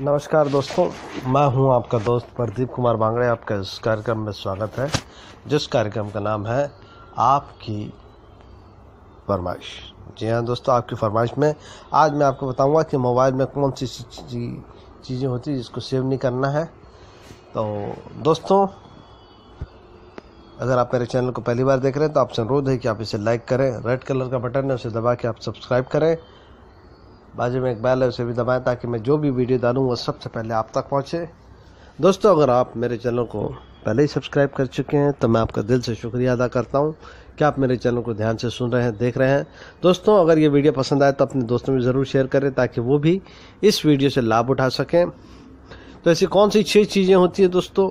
नमस्कार दोस्तों मैं हूं आपका दोस्त प्रदीप कुमार बांगड़े आपका इस कार्यक्रम में स्वागत है जिस कार्यक्रम का नाम है आपकी फरमाइश जी हाँ दोस्तों आपकी फरमाइश में आज मैं आपको बताऊंगा कि मोबाइल में कौन सी चीज़ें होती है जिसको सेव नहीं करना है तो दोस्तों अगर आप मेरे चैनल को पहली बार देख रहे हैं तो आपसे अनुरोध है कि आप इसे लाइक करें रेड कलर का बटन है उसे दबा के आप सब्सक्राइब करें बाजू में एक बैल है उसे भी दबाएं ताकि मैं जो भी वीडियो डालूँ वो सबसे पहले आप तक पहुँचे दोस्तों अगर आप मेरे चैनल को पहले ही सब्सक्राइब कर चुके हैं तो मैं आपका दिल से शुक्रिया अदा करता हूँ कि आप मेरे चैनल को ध्यान से सुन रहे हैं देख रहे हैं दोस्तों अगर ये वीडियो पसंद आए तो अपने दोस्तों में ज़रूर शेयर करें ताकि वो भी इस वीडियो से लाभ उठा सकें तो ऐसी कौन सी छः चीज़ें होती हैं दोस्तों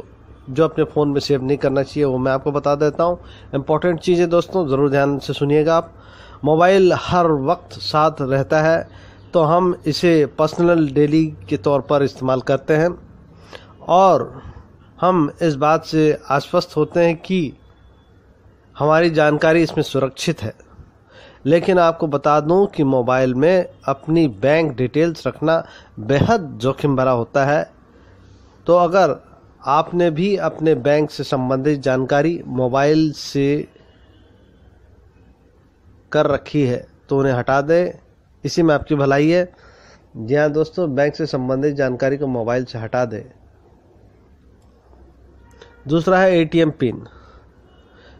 जो अपने फ़ोन में सेव नहीं करना चाहिए वो मैं आपको बता देता हूँ इंपॉर्टेंट चीज़ें दोस्तों ज़रूर ध्यान से सुनिएगा आप मोबाइल हर वक्त साथ रहता है तो हम इसे पर्सनल डेली के तौर पर इस्तेमाल करते हैं और हम इस बात से आश्वस्त होते हैं कि हमारी जानकारी इसमें सुरक्षित है लेकिन आपको बता दूं कि मोबाइल में अपनी बैंक डिटेल्स रखना बेहद जोखिम भरा होता है तो अगर आपने भी अपने बैंक से संबंधित जानकारी मोबाइल से कर रखी है तो उन्हें हटा दें इसी में आपकी भलाई है जी हाँ दोस्तों बैंक से संबंधित जानकारी को मोबाइल से हटा दें दूसरा है एटीएम पिन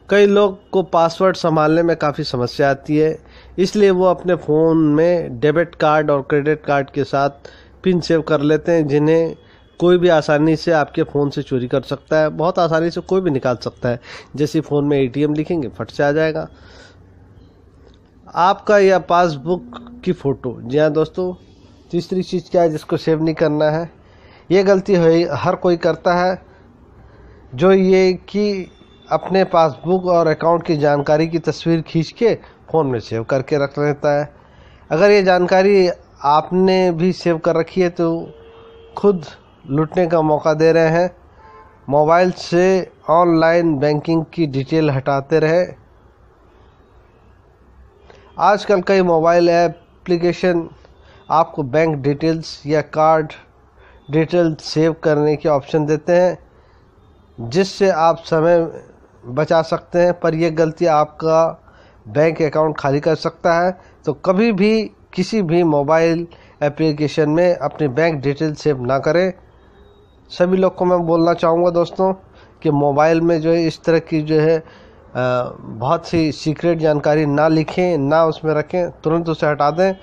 कई लोग को पासवर्ड संभालने में काफ़ी समस्या आती है इसलिए वो अपने फ़ोन में डेबिट कार्ड और क्रेडिट कार्ड के साथ पिन सेव कर लेते हैं जिन्हें कोई भी आसानी से आपके फ़ोन से चोरी कर सकता है बहुत आसानी से कोई भी निकाल सकता है जैसे फ़ोन में एटीएम लिखेंगे फट से आ जाएगा आपका या पासबुक की फ़ोटो जी हाँ दोस्तों तीसरी चीज़ क्या है जिसको सेव नहीं करना है ये गलती हो हर कोई करता है जो ये कि अपने पासबुक और अकाउंट की जानकारी की तस्वीर खींच के फ़ोन में सेव करके रख लेता है अगर ये जानकारी आपने भी सेव कर रखी है तो खुद लुटने का मौका दे रहे हैं मोबाइल से ऑनलाइन बैंकिंग की डिटेल हटाते रहे आजकल कई मोबाइल एप्लीकेशन आपको बैंक डिटेल्स या कार्ड डिटेल सेव करने के ऑप्शन देते हैं जिससे आप समय बचा सकते हैं पर यह गलती आपका बैंक अकाउंट खाली कर सकता है तो कभी भी किसी भी मोबाइल एप्लीकेशन में अपनी बैंक डिटेल सेव ना करें सभी लोग को मैं बोलना चाहूँगा दोस्तों कि मोबाइल में जो है इस तरह की जो है बहुत सी सीक्रेट जानकारी ना लिखें ना उसमें रखें तुरंत उसे हटा दें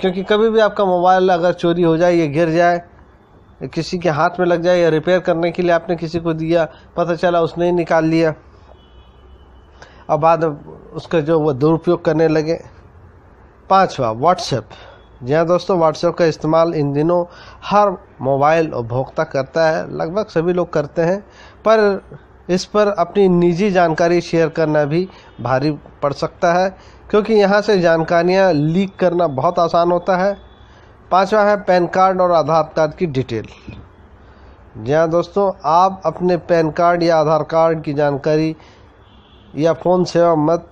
क्योंकि कभी भी आपका मोबाइल अगर चोरी हो जाए या गिर जाए किसी के हाथ में लग जाए या रिपेयर करने के लिए आपने किसी को दिया पता चला उसने ही निकाल लिया और बाद उसका जो वो दुरुपयोग करने लगे पांचवा व्हाट्सएप जी हाँ दोस्तों व्हाट्सएप का इस्तेमाल इन दिनों हर मोबाइल उपभोक्ता करता है लगभग सभी लोग करते हैं पर इस पर अपनी निजी जानकारी शेयर करना भी भारी पड़ सकता है क्योंकि यहाँ से जानकारियाँ लीक करना बहुत आसान होता है पांचवा है पैन कार्ड और आधार कार्ड की डिटेल जी हाँ दोस्तों आप अपने पैन कार्ड या आधार कार्ड की जानकारी या फ़ोन सेवा मत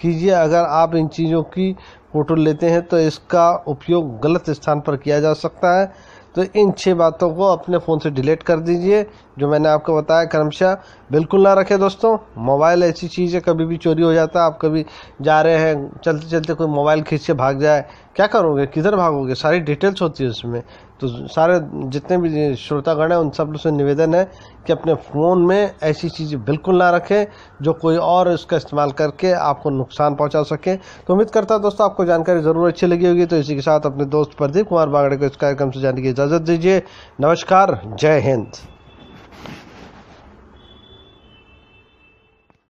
कीजिए अगर आप इन चीज़ों की फ़ोटो लेते हैं तो इसका उपयोग गलत स्थान पर किया जा सकता है तो इन छः बातों को अपने फ़ोन से डिलीट कर दीजिए जो मैंने आपको बताया क्रमशः बिल्कुल ना रखें दोस्तों मोबाइल ऐसी चीज़ है कभी भी चोरी हो जाता है आप कभी जा रहे हैं चलते चलते कोई मोबाइल खींच के भाग जाए क्या करोगे किधर भागोगे सारी डिटेल्स होती है उसमें तो सारे जितने भी श्रोतागण हैं उन सब से निवेदन है कि अपने फ़ोन में ऐसी चीज़ें बिल्कुल ना रखें जो कोई और इसका इस्तेमाल करके आपको नुकसान पहुंचा सके तो उम्मीद करता दोस्तों आपको जानकारी ज़रूर अच्छी लगी होगी तो इसी के साथ अपने दोस्त प्रदीप कुमार बागड़े को इस कार्यक्रम से जाने की इजाज़त इजाज़त दीजिए नमस्कार जय हिंद